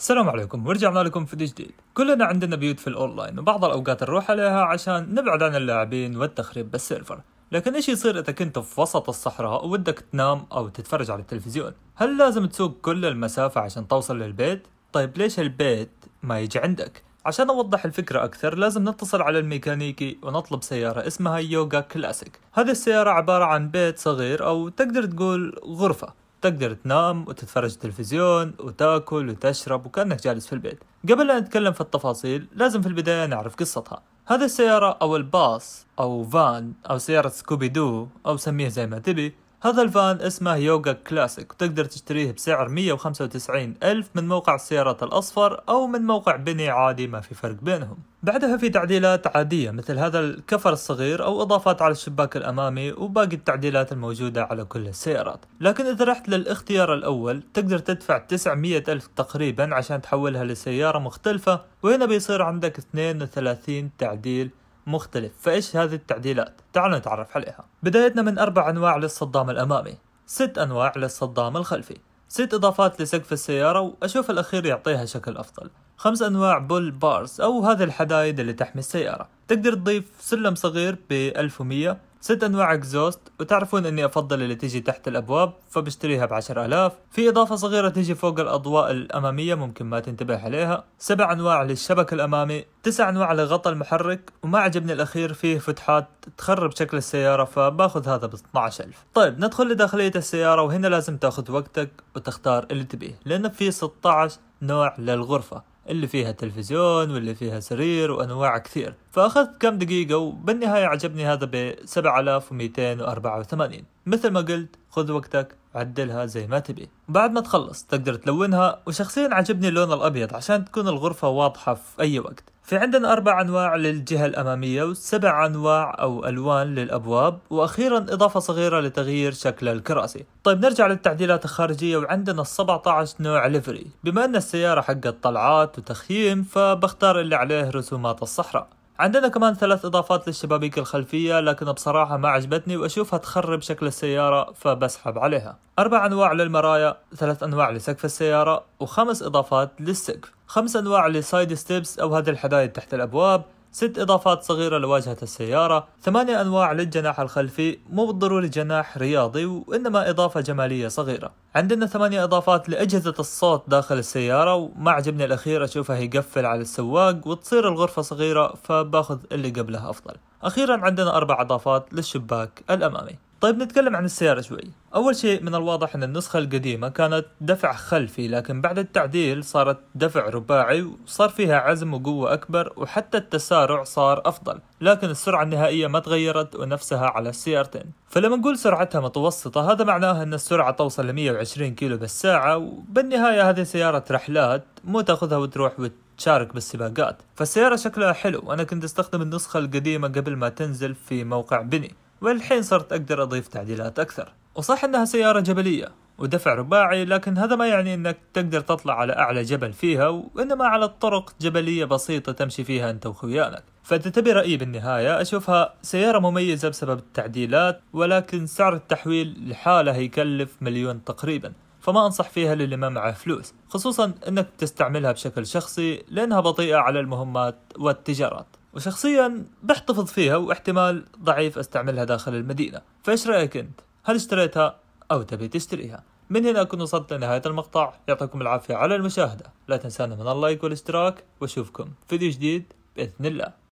السلام عليكم ورجعنا لكم فيديو جديد كلنا عندنا بيوت في الاونلاين وبعض الاوقات نروح عليها عشان نبعد عن اللاعبين والتخريب بالسيرفر لكن ايش يصير اذا كنت في وسط الصحراء وودك تنام او تتفرج على التلفزيون هل لازم تسوق كل المسافة عشان توصل للبيت طيب ليش البيت ما يجي عندك عشان اوضح الفكرة اكثر لازم نتصل على الميكانيكي ونطلب سيارة اسمها يوغا كلاسيك هذه السيارة عبارة عن بيت صغير او تقدر تقول غرفة تقدر تنام وتتفرج تلفزيون وتاكل وتشرب وكأنك جالس في البيت قبل أن نتكلم في التفاصيل لازم في البداية نعرف قصتها هذه السيارة أو الباص أو فان أو سيارة سكوبي دو أو سميها زي ما تبي هذا الفان اسمه يوغا كلاسيك وتقدر تشتريه بسعر 195 ألف من موقع السيارات الأصفر أو من موقع بني عادي ما في فرق بينهم بعدها في تعديلات عادية مثل هذا الكفر الصغير أو إضافات على الشباك الأمامي وباقي التعديلات الموجودة على كل السيارات لكن إذا رحت للاختيار الأول تقدر تدفع 900 ألف تقريبا عشان تحولها لسيارة مختلفة وهنا بيصير عندك 32 تعديل مختلف فإيش هذه التعديلات؟ تعالوا نتعرف عليها بدايتنا من أربع أنواع للصدام الأمامي ست أنواع للصدام الخلفي ست إضافات لسقف السيارة وأشوف الأخير يعطيها شكل أفضل خمس أنواع بول بارز أو هذه الحدايد اللي تحمي السيارة تقدر تضيف سلم صغير ب 1100 ست انواع اكزوست وتعرفون اني افضل اللي تجي تحت الابواب فبشتريها ب 10000 في اضافه صغيره تجي فوق الاضواء الاماميه ممكن ما تنتبه عليها سبع انواع للشبك الامامي تسع انواع لغطى المحرك وما عجبني الاخير فيه فتحات تخرب شكل السياره فباخذ هذا ب 12000 طيب ندخل لداخليه السياره وهنا لازم تاخذ وقتك وتختار اللي تبيه لان في 16 نوع للغرفه اللي فيها تلفزيون واللي فيها سرير وأنواع كثير فأخذت كم دقيقة وبالنهاية عجبني هذا ب 7284 مثل ما قلت خذ وقتك عدلها زي ما تبي بعد ما تخلص تقدر تلونها وشخصيا عجبني اللون الأبيض عشان تكون الغرفة واضحة في أي وقت في عندنا أربع أنواع للجهة الأمامية وسبع أنواع أو ألوان للأبواب وأخيرا إضافة صغيرة لتغيير شكل الكراسي طيب نرجع للتعديلات الخارجية وعندنا 17 نوع ليفري بما أن السيارة حقت طلعات وتخييم فبختار اللي عليه رسومات الصحراء عندنا كمان ثلاث إضافات للشبابيك الخلفية لكن بصراحة ما عجبتني وأشوفها تخرب شكل السيارة فبسحب عليها أربع أنواع للمرايا ثلاث أنواع لسقف السيارة وخمس إضافات للسقف خمس أنواع للسايد ستيبس أو هذه الحدائد تحت الأبواب ست إضافات صغيرة لواجهة السيارة ثمانية أنواع للجناح الخلفي مو بالضروري جناح رياضي وإنما إضافة جمالية صغيرة عندنا ثمانية إضافات لأجهزة الصوت داخل السيارة وما عجبني الأخير أشوفها يقفل على السواق وتصير الغرفة صغيرة فباخذ اللي قبلها أفضل أخيرا عندنا أربع إضافات للشباك الأمامي طيب نتكلم عن السيارة شوي أول شيء من الواضح أن النسخة القديمة كانت دفع خلفي لكن بعد التعديل صارت دفع رباعي وصار فيها عزم وقوة أكبر وحتى التسارع صار أفضل لكن السرعة النهائية ما تغيرت ونفسها على السيارتين فلما نقول سرعتها متوسطة هذا معناه أن السرعة توصل ل 120 كيلو بالساعة وبالنهاية هذه سيارة رحلات مو تاخذها وتروح وت... تشارك بالسباقات فالسيارة شكلها حلو وأنا كنت أستخدم النسخة القديمة قبل ما تنزل في موقع بني والحين صرت أقدر أضيف تعديلات أكثر وصح أنها سيارة جبلية ودفع رباعي لكن هذا ما يعني أنك تقدر تطلع على أعلى جبل فيها وإنما على الطرق جبلية بسيطة تمشي فيها أنت وخويانك فإذا تبي رأيي بالنهاية أشوفها سيارة مميزة بسبب التعديلات ولكن سعر التحويل لحاله يكلف مليون تقريبا فما أنصح فيها للي ما معه فلوس خصوصا أنك تستعملها بشكل شخصي لأنها بطيئة على المهمات والتجارات وشخصيا بحتفظ فيها واحتمال ضعيف استعملها داخل المدينة فايش رأيك انت؟ هل اشتريتها او تبي تشتريها؟ من هنا اكون وصلت لنهاية المقطع يعطيكم العافية على المشاهدة لا تنسانا من اللايك والاشتراك واشوفكم فيديو جديد بإذن الله